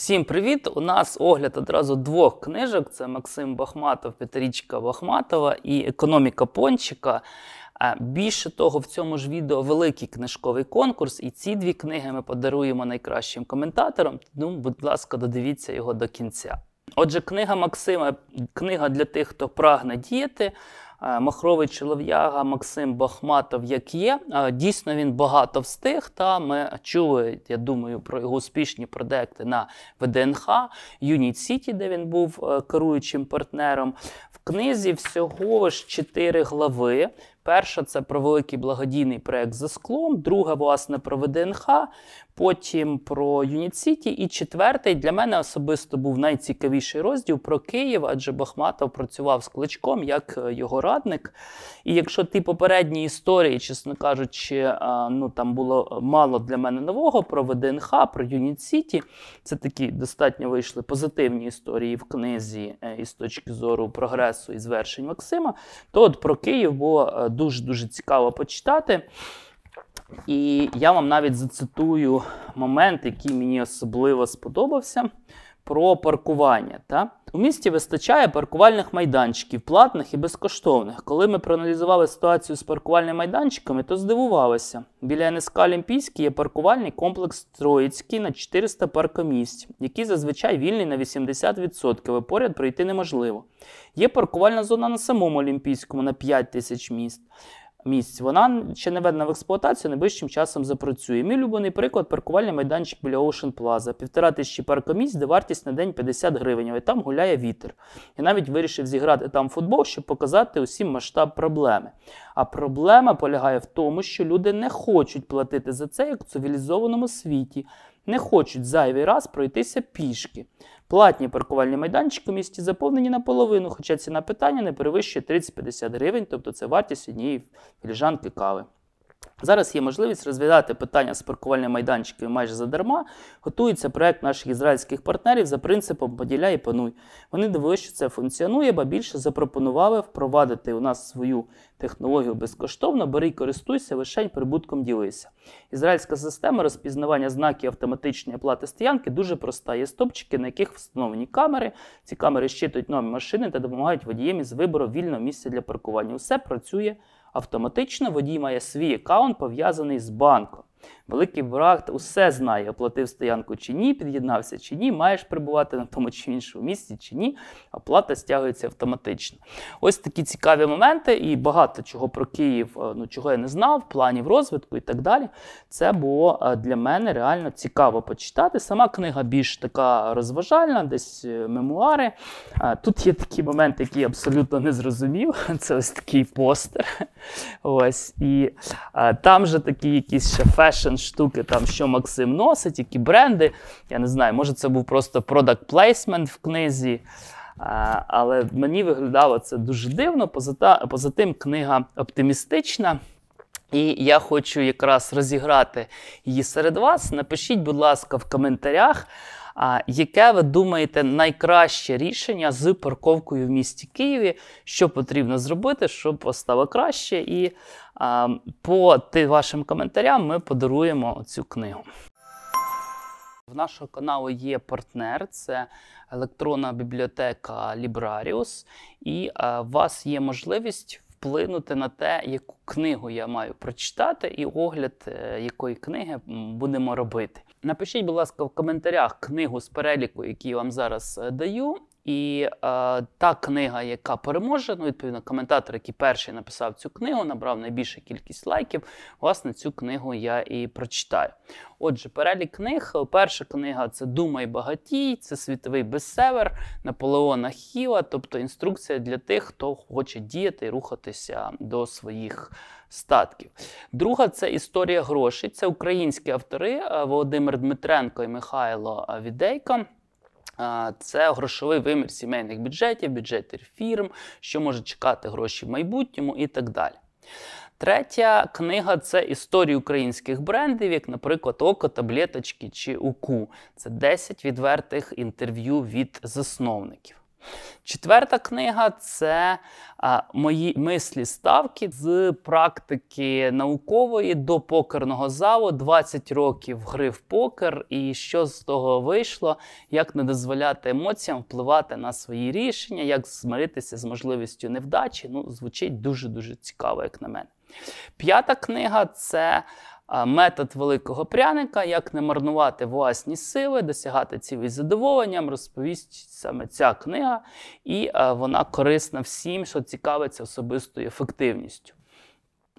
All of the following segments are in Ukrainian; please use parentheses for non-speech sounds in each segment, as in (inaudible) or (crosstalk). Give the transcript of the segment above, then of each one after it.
Всім привіт! У нас огляд одразу двох книжок: це Максим Бахматов, П'ятирічка Бахматова і Економіка Пончика. Е, більше того, в цьому ж відео великий книжковий конкурс, і ці дві книги ми подаруємо найкращим коментаторам. Тому, ну, будь ласка, додивіться його до кінця. Отже, книга Максима, книга для тих, хто прагне діяти. Е, Махрович Лев'яга Максим Бахматов, як є. Е, дійсно, він багато встиг. Та ми чули, я думаю, про його успішні проекти на ВДНХ, Юніт Сіті, де він був е, керуючим партнером. В книзі всього ж чотири глави. Перша це про великий благодійний проект за склом, друга, власне, про ВДНХ потім про Юніт Сіті. І четвертий для мене особисто був найцікавіший розділ про Київ, адже Бахматов працював з кличком як е, його радник. І якщо ті попередні історії, чесно кажучи, е, ну там було мало для мене нового про ВДНХ, про Юніт Сіті, це такі достатньо вийшли позитивні історії в книзі е, із точки зору прогресу і звершень Максима. То от про Київ було дуже дуже цікаво почитати. І я вам навіть зацитую момент, який мені особливо сподобався, про паркування. Та? У місті вистачає паркувальних майданчиків, платних і безкоштовних. Коли ми проаналізували ситуацію з паркувальними майданчиками, то здивувалися. Біля НСК Олімпійський є паркувальний комплекс Троїцький на 400 паркомісць, який зазвичай вільний на 80%, і поряд пройти неможливо. Є паркувальна зона на самому Олімпійському на 5 тисяч місць місць. Вона ще не введена в експлуатацію, найближчим часом запрацює. Мій улюблений приклад паркувальний майданчик біля Ocean Plaza. Півтора тисячі паркомісць, де вартість на день 50 гривень, і там гуляє вітер. Я навіть вирішив зіграти там футбол, щоб показати усім масштаб проблеми. А проблема полягає в тому, що люди не хочуть платити за це як в цивілізованому світі не хочуть зайвий раз пройтися пішки. Платні паркувальні майданчики в місті заповнені наполовину, хоча ціна питання не перевищує 30-50 гривень, тобто це вартість однієї філіжанки кави. Зараз є можливість розв'язати питання з паркувальним майданчиком майже задарма. Готується проект наших ізраїльських партнерів за принципом поділяй і пануй. Вони дивилися, що це функціонує, ба більше запропонували впровадити у нас свою технологію безкоштовно, бери і користуйся, лишень, прибутком ділися. Ізраїльська система розпізнавання знаків автоматичної оплати стоянки дуже проста. Є стопчики, на яких встановлені камери. Ці камери щитують номер машини та допомагають водієм із вибору вільного місця для паркування. Усе працює автоматично водій має свій аккаунт пов'язаний з банком. Великий брат усе знає, оплатив стоянку чи ні, під'єднався чи ні, маєш перебувати на тому чи іншому місці чи ні, оплата стягується автоматично. Ось такі цікаві моменти, і багато чого про Київ, е, ну чого я не знав, планів розвитку і так далі. Це було е, для мене реально цікаво почитати. Сама книга більш така розважальна, десь е, мемуари. Тут є такі моменти, які я абсолютно не зрозумів. (laughs) Це ось такий постер. Ось. І там же такі якісь шефе фешн штуки, там що Максим носить, які бренди. Я не знаю, може це був просто product плейсмент в книзі. але мені виглядало це дуже дивно. поза тим, книга оптимістична. І я хочу якраз розіграти її серед вас. Напишіть, будь ласка, в коментарях яке ви думаєте найкраще рішення з парковкою в місті Києві? Що потрібно зробити, щоб стало краще? І а, по вашим коментарям ми подаруємо цю книгу. В нашого каналу є партнер, це електронна бібліотека Librarius, і а, у вас є можливість вплинути на те, яку книгу я маю прочитати, і огляд е, якої книги будемо робити. Напишіть, будь ласка, в коментарях книгу з переліку, який я вам зараз е, даю, і е, та книга, яка переможе, ну, відповідно, коментатор, який перший написав цю книгу, набрав найбільшу кількість лайків. Власне, цю книгу я і прочитаю. Отже, перелік книг. Перша книга це Думай багатій, це світовий бестселер Наполеона Хіла, тобто інструкція для тих, хто хоче діяти і рухатися до своїх статків. Друга це історія грошей. Це українські автори е, Володимир Дмитренко і Михайло Відейко це грошовий вимір сімейних бюджетів, бюджетів фірм, що може чекати гроші в майбутньому і так далі. Третя книга це історії українських брендів, як, наприклад, Око, таблеточки чи Уку. Це 10 відвертих інтерв'ю від засновників. Четверта книга це мої мислі ставки з практики наукової до покерного залу. 20 років гри в покер, і що з того вийшло, як не дозволяти емоціям впливати на свої рішення, як змиритися з можливістю невдачі. Ну, звучить дуже дуже цікаво, як на мене. П'ята книга це Метод великого пряника, як не марнувати власні сили, досягати цілі задоволенням, розповість саме ця книга, і е, вона корисна всім, що цікавиться особистою ефективністю.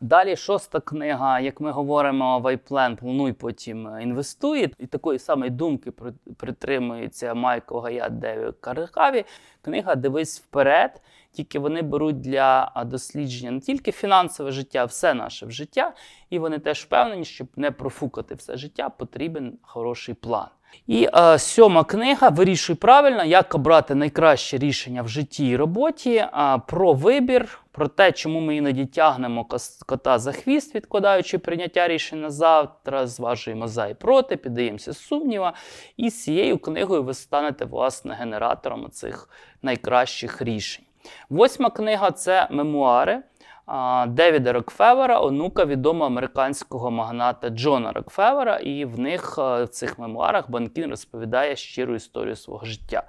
Далі шоста книга, як ми говоримо, Вайплен плануй потім е, інвестує. І такої самої думки притримується Майкл Гаят Деві Каркаві Книга Дивись вперед. Тільки вони беруть для дослідження не тільки фінансове життя, а все наше в життя. І вони теж впевнені, щоб не профукати все життя, потрібен хороший план. І е, сьома книга Вирішуй правильно, як обрати найкраще рішення в житті і роботі, е, про вибір, про те, чому ми іноді тягнемо кота за хвіст, відкладаючи прийняття рішень на завтра, зважуємо за і проти, піддаємося сумніва. І з цією книгою ви станете власне генератором цих найкращих рішень. Восьма книга це мемуари. Девіда Рокфевера, онука відомого американського магната Джона Рокфевера, і в них е, в цих мемуарах Банкін розповідає щиру історію свого життя.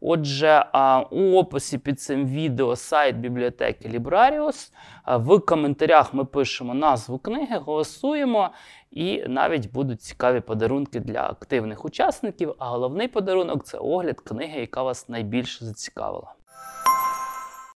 Отже, у описі під цим відео сайт бібліотеки Лібраріус. В коментарях ми пишемо назву книги, голосуємо, і навіть будуть цікаві подарунки для активних учасників. А головний подарунок це огляд книги, яка вас найбільше зацікавила.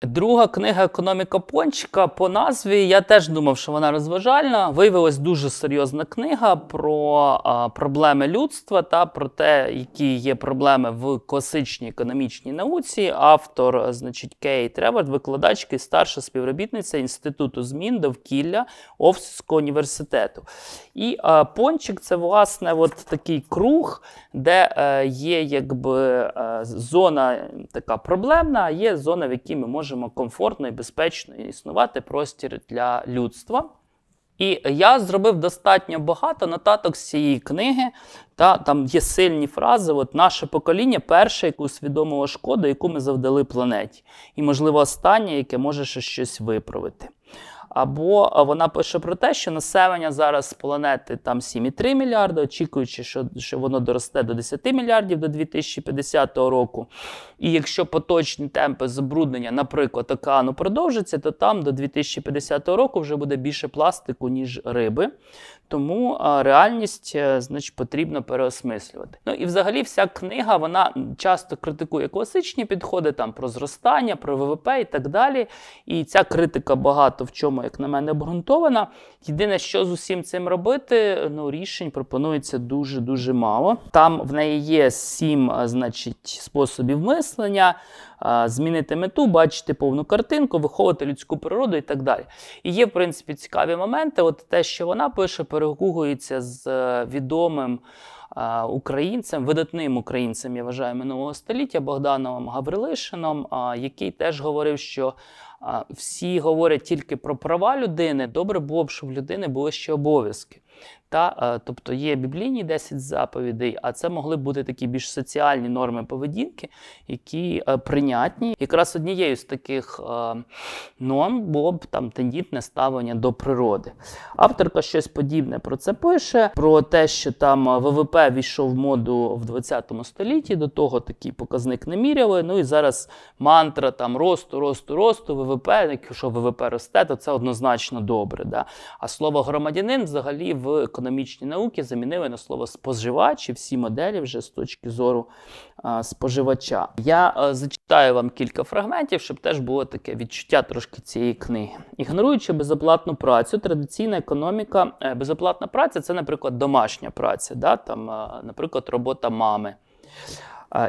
Друга книга Економіка пончика по назві я теж думав, що вона розважальна. Виявилась дуже серйозна книга про а, проблеми людства та про те, які є проблеми в класичній економічній науці. Автор, е, значить, Кей Тревард, викладачка і старша співробітниця Інституту змін довкілля Офсського університету. І а, е, пончик це власне от такий круг, де е, є якби е, зона така проблемна, а є зона, в якій ми можемо можемо комфортно і безпечно існувати простір для людства. І я зробив достатньо багато нотаток з цієї книги, та там є сильні фрази. От наше покоління перше, яке усвідомило шкоду, яку ми завдали планеті, і, можливо, останнє, яке може ще щось виправити. Або е, вона пише про те, що населення зараз з планети там 7,3 мільярда, очікуючи, що що воно доросте до 10 мільярдів до 2050 року. І якщо поточні темпи забруднення, наприклад, океану продовжаться, то там до 2050 року вже буде більше пластику, ніж риби. Тому реальність е, значить, потрібно переосмислювати. Ну і взагалі вся книга вона часто критикує класичні підходи там про зростання, про ВВП і так далі. І ця критика багато в чому, як на мене, обґрунтована. Єдине, що з усім цим робити, ну рішень пропонується дуже-дуже мало. Там в неї є сім значить, способів мислення, змінити мету, бачити повну картинку, виховати людську природу і так далі. І є, в принципі, цікаві моменти. От те, що вона пише, перегукується з е, відомим е, українцем, видатним українцем, я вважаю, минулого століття Богдановим Гаврилишином, який теж говорив, що всі говорять тільки про права людини. Добре було б, щоб в людини були ще обов'язки. Та, е, Тобто є біблійні 10 заповідей, а це могли бути такі більш соціальні норми поведінки, які е, прийнятні. Якраз однією з таких е, норм було б там тендітне ставлення до природи. Авторка щось подібне про це пише, про те, що там ВВП війшов в моду в 20 столітті, до того такий показник не міряли. Ну і зараз мантра там росту, росту, росту. ВВП, якщо ВВП росте, то це однозначно добре. Да? А слово громадянин взагалі в економічній науці замінили на слово споживач і всі моделі вже з точки зору а, споживача. Я а, е, зачитаю вам кілька фрагментів, щоб теж було таке відчуття трошки цієї книги. Ігноруючи безоплатну працю, традиційна економіка, е, безоплатна праця це, наприклад, домашня праця, да? там, е, наприклад, робота мами.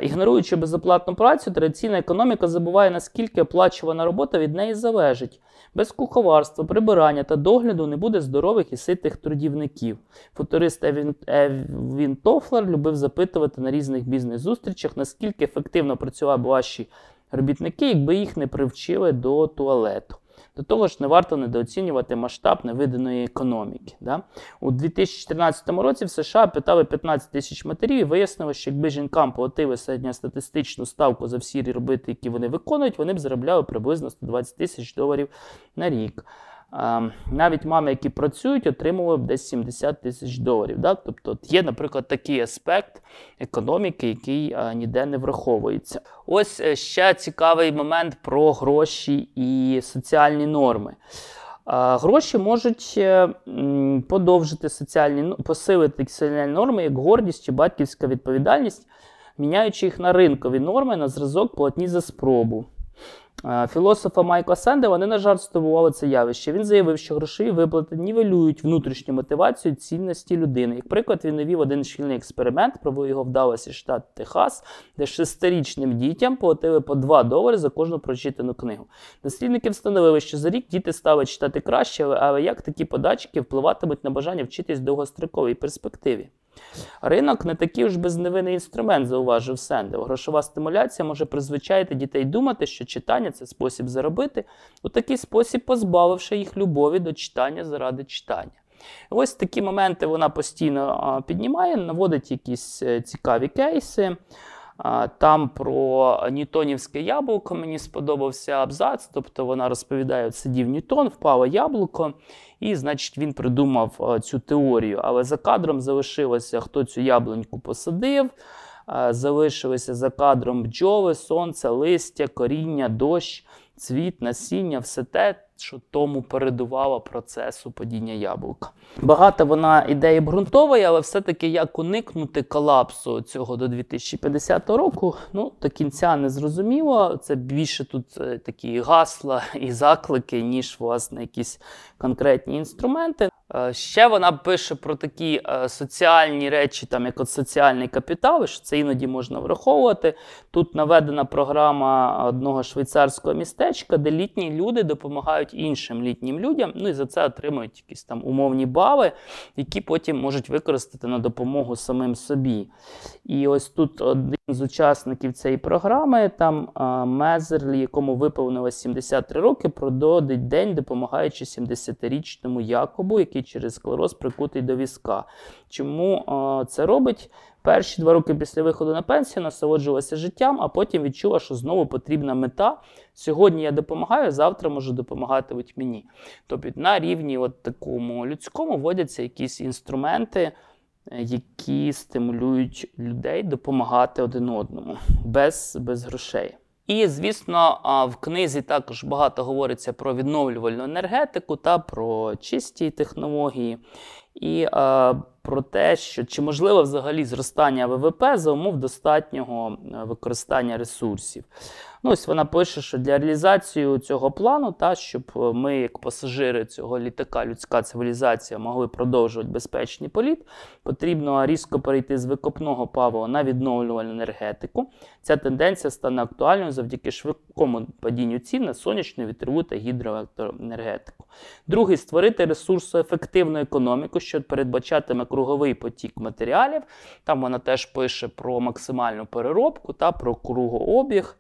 Ігноруючи безоплатну працю, традиційна економіка забуває, наскільки оплачувана робота від неї залежить. Без куховарства, прибирання та догляду не буде здорових і ситих трудівників. Футурист Евін, Евін Тофлер любив запитувати на різних бізнес-зустрічах, наскільки ефективно працювали б ваші робітники, якби їх не привчили до туалету. До того ж, не варто недооцінювати масштаб невиданої економіки. Да? У 2014 році в США питали 15 тисяч матерів і вияснило, що якби жінкам платили середньостатистичну ставку за всі роботи, які вони виконують, вони б заробляли приблизно 120 тисяч доларів на рік навіть мами, які працюють, отримували б десь 70 тисяч доларів. Да? Тобто є, наприклад, такий аспект економіки, який ніде не враховується. Ось е, ще цікавий момент про гроші і соціальні норми. Гроші можуть е, подовжити соціальні ну, посилити соціальні норми, як гордість чи батьківська відповідальність, міняючи їх на ринкові норми на зразок платні за спробу. Е, філософа Майкла Сенде вони на жарт стимували це явище. Він заявив, що грошові виплати нівелюють внутрішню мотивацію цінності людини. Як приклад, він навів один шкільний експеримент, провів його в Далласі, штат Техас, де шестирічним дітям платили по 2 долари за кожну прочитану книгу. Дослідники встановили, що за рік діти стали читати краще, але як такі подачки впливатимуть на бажання вчитись в довгостроковій перспективі. Ринок не такий уж безневинний інструмент, зауважив Сенде. Грошова стимуляція може призвичаїти дітей думати, що читання це спосіб заробити, у такий спосіб позбавивши їх любові до читання заради читання. Ось такі моменти вона постійно піднімає, наводить якісь е, цікаві кейси. Там про Ньютонівське яблуко мені сподобався абзац, тобто вона розповідає, сидів Ньютон, впало яблуко, і, значить, він придумав е, цю теорію. Але за кадром залишилося, хто цю яблуньку посадив. Е, Залишилися за кадром бджоли, сонце, листя, коріння, дощ, цвіт, насіння, все те що тому передувала процесу падіння яблука. Багато вона ідеї ґрунтової, але все-таки як уникнути колапсу цього до 2050 року, ну до кінця не зрозуміло. Це більше тут е, такі гасла і заклики, ніж власне якісь конкретні інструменти. Е, ще вона пише про такі е, соціальні речі, там як от соціальний капітал, що це іноді можна враховувати. Тут наведена програма одного швейцарського містечка, де літні люди допомагають іншим літнім людям, ну і за це отримують якісь там умовні бали, які потім можуть використати на допомогу самим собі. І ось тут один з учасників цієї програми, там е, Мезерлі, якому виповнилось 73 роки, прододить день, допомагаючи 70-річному Якобу, який який через склероз прикутий до візка. Чому це робить? Перші два роки після виходу на пенсію насолоджувалася життям, а потім відчула, що знову потрібна мета. Сьогодні я допомагаю, завтра можу допомагати от мені. Тобто на рівні от такому людському вводяться якісь інструменти. Е, які стимулюють людей допомагати один одному без без грошей. І, звісно, в книзі також багато говориться про відновлювальну енергетику та про чисті технології, і про те, що чи можливо взагалі зростання ВВП за умов достатнього використання ресурсів. Ну, Ось вона пише, що для реалізації цього плану, та, щоб е, ми, як пасажири цього літака, людська цивілізація могли продовжувати безпечний політ, потрібно різко перейти з викопного палива на відновлювальну енергетику. Ця тенденція стане актуальною завдяки швидкому падінню цін на сонячну, вітрову та гідроелектроенергетику. Другий створити ресурсоефективну економіку, що передбачатиме круговий потік матеріалів. Там вона теж пише про максимальну переробку та про кругообіг.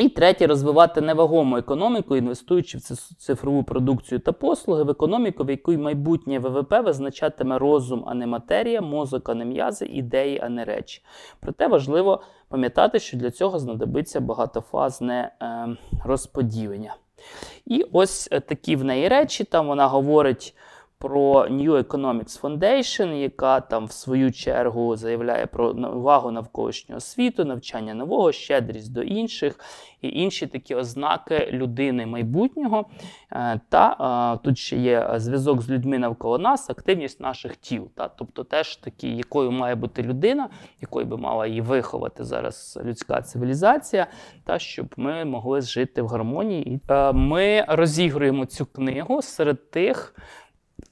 І третє, розвивати невагому економіку, інвестуючи в цифрову продукцію та послуги в економіку, в якій майбутнє ВВП визначатиме розум, а не матерія, мозок, а не м'язи, ідеї, а не речі. Проте важливо пам'ятати, що для цього знадобиться багатофазне е, розподілення. І ось е, такі в неї речі. Там вона говорить про New Economics Foundation, яка там в свою чергу заявляє про увагу навколишнього світу, навчання нового, щедрість до інших і інші такі ознаки людини майбутнього. Е, та е, тут ще є зв'язок з людьми навколо нас, активність наших тіл. Та, Тобто, теж такі, якою має бути людина, якою би мала її виховати зараз людська цивілізація, та щоб ми могли жити в гармонії. Е, ми розігруємо цю книгу серед тих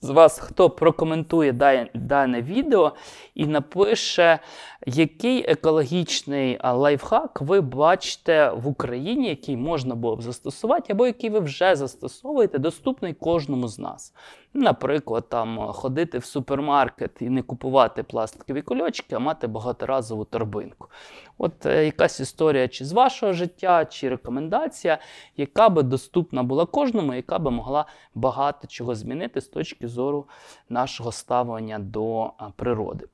з вас, хто прокоментує дане відео і напише, який екологічний лайфхак ви бачите в Україні, який можна було б застосувати, або який ви вже застосовуєте, доступний кожному з нас. Наприклад, там ходити в супермаркет і не купувати пластикові кульочки, а мати багаторазову торбинку. От е, якась історія чи з вашого життя, чи рекомендація, яка би доступна була кожному, яка би могла багато чого змінити з точки зору зору нашого ставлення до природи.